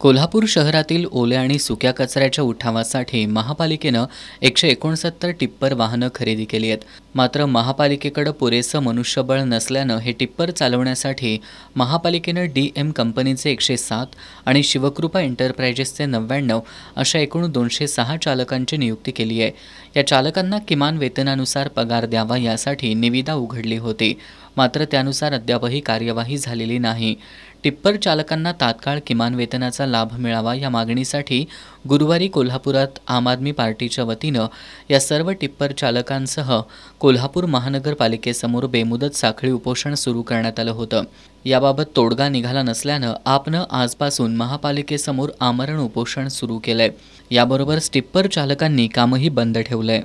कोल्हापूर शहरातील ओल्या आणि सुक्या कचऱ्याच्या उठावासाठी महापालिकेनं एकशे एकोणसत्तर टिप्पर वाहनं खरेदी केली आहेत मात्र महापालिकेकडं पुरेसं मनुष्यबळ नसल्यानं हे टिप्पर चालवण्यासाठी महापालिकेनं डी एम कंपनीचे एकशे सात आणि शिवकृपा एंटरप्रायजेसचे नव्याण्णव अशा एकूण दोनशे सहा चालकांची नियुक्ती केली आहे या चालकांना किमान वेतनानुसार पगार द्यावा यासाठी निविदा उघडली होती मात्र त्यानुसार अद्यापही कार्यवाही झालेली नाही टिप्पर चालकांना तात्काळ किमान वेतनाचा लाभ मिळावा या मागणीसाठी गुरुवारी कोल्हापुरात आम आदमी पार्टीच्या वतीनं या सर्व टिप्पर चालकांसह कोल्हापूर महानगरपालिकेसमोर बेमुदत साखळी उपोषण सुरू करण्यात आलं होतं याबाबत तोडगा निघाला नसल्यानं आपनं आजपासून महापालिकेसमोर आमरण उपोषण सुरू केलंय याबरोबर स्टिप्पर चालकांनी कामही बंद ठेवलंय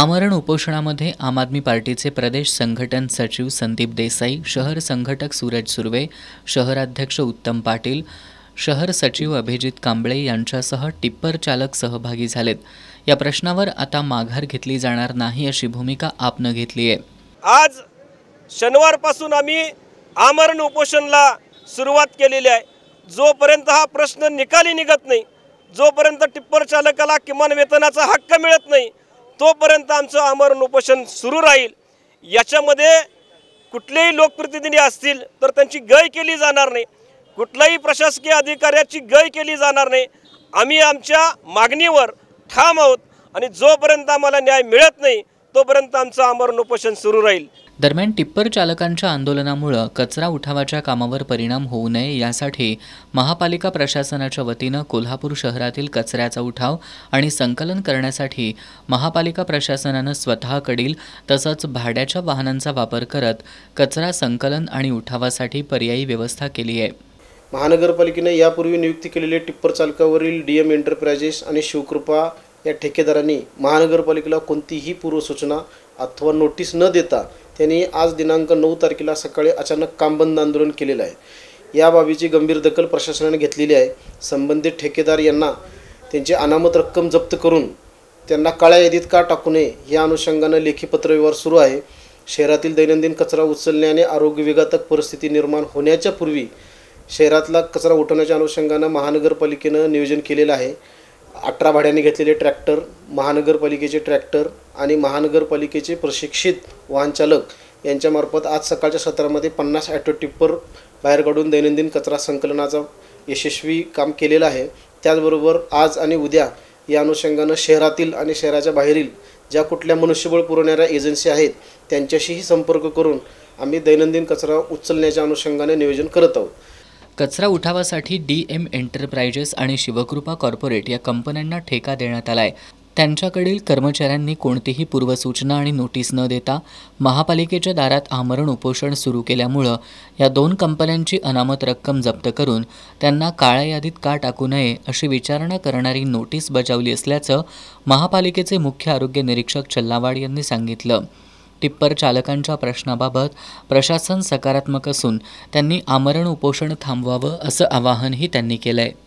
आमरण उपोषणामध्ये आम आदमी पार्टीचे प्रदेश संघटन सचिव संदीप देसाई शहर संघटक सूरज सुर्वे शहराध्यक्ष उत्तम पाटील शहर सचिव अभिजित कांबळे यांच्यासह टिप्पर चालक सहभागी झालेत या प्रश्नावर आता माघार घेतली जाणार नाही अशी भूमिका आपनं घेतली आहे आज शनिवारपासून आम्ही आमरण उपोषणला सुरुवात केलेली आहे जोपर्यंत हा प्रश्न निकाली निघत नाही जोपर्यंत टिप्पर चालकाला किमान वेतनाचा हक्क मिळत नाही तोपर्यंत आमचं आमरण उपोषण सुरू राहील याच्यामध्ये कुठलेही लोकप्रतिनिधी असतील तर त्यांची गय केली जाणार नाही कुठल्याही प्रशासकीय अधिकाऱ्याची गय केली जाणार नाही आम्ही आमच्या मागणीवर ठाम आहोत आणि जोपर्यंत आम्हाला न्याय मिळत नाही तोपर्यंत आमचं आमरण उपोषण सुरू राहील दरम्यान टिप्पर चालकांच्या आंदोलनामुळं कचरा उठावाच्या कामावर परिणाम होऊ नये यासाठी महापालिका प्रशासनाच्या वतीनं कोल्हापूर शहरातील कचऱ्याचा उठाव आणि संकलन करण्यासाठी महापालिका प्रशासनानं स्वतःकडील तसंच भाड्याच्या वाहनांचा वापर करत कचरा संकलन आणि उठावासाठी पर्यायी व्यवस्था केली आहे महानगरपालिकेने यापूर्वी नियुक्ती केलेले टिप्पर चालकावरील डी एम एंटरप्राइजेस आणि शिवकृपा या ठेकेदारांनी महानगरपालिकेला कोणतीही पूर्वसूचना अथवा नोटीस न देता त्यांनी आज दिनांक नऊ तारखेला सकाळी अचानक काम बंद आंदोलन केलेलं आहे या बाबीची गंभीर दखल प्रशासनाने घेतलेली आहे संबंधित ठेकेदार यांना त्यांची अनामत रक्कम जप्त करून त्यांना काळ्या यादीत का टाकू नये या अनुषंगानं लेखी पत्रव्यवहार सुरू आहे शहरातील दैनंदिन कचरा उचलण्याने आरोग्य विघातक परिस्थिती निर्माण होण्याच्या पूर्वी शहरातला कचरा उठवण्याच्या अनुषंगानं महानगरपालिकेनं नियोजन केलेलं आहे अठरा भाड्याने घेतलेले ट्रॅक्टर महानगरपालिकेचे ट्रॅक्टर आणि महानगरपालिकेचे प्रशिक्षित वाहनचालक यांच्यामार्फत आज सकाळच्या सत्रामध्ये पन्नास ॲटो टिप्पर बाहेर काढून दैनंदिन कचरा संकलनाचा यशस्वी काम केलेलं आहे त्याचबरोबर आज आणि उद्या या अनुषंगानं शहरातील आणि शहराच्या बाहेरील ज्या कुठल्या मनुष्यबळ पुरवणाऱ्या एजन्सी आहेत त्यांच्याशीही संपर्क करून आम्ही दैनंदिन कचरा उचलण्याच्या अनुषंगाने नियोजन करत आहोत कचरा उठावासाठी डी एम एंटरप्रायजेस आणि शिवकृपा कॉर्पोरेट या कंपन्यांना ठेका देण्यात आला आहे त्यांच्याकडील कर्मचाऱ्यांनी कोणतीही पूर्वसूचना आणि नोटीस न देता महापालिकेच्या दारात आमरण उपोषण सुरू केल्यामुळं या दोन कंपन्यांची अनामत रक्कम जप्त करून त्यांना काळ्या यादीत का टाकू नये अशी विचारणा करणारी नोटीस बजावली असल्याचं महापालिकेचे मुख्य आरोग्य निरीक्षक चल्लावाड यांनी सांगितलं टिप्पर चालकांच्या प्रश्नाबाबत प्रशासन सकारात्मक असून त्यांनी आमरण उपोषण थांबवावं असं आवाहनही त्यांनी केलं आहे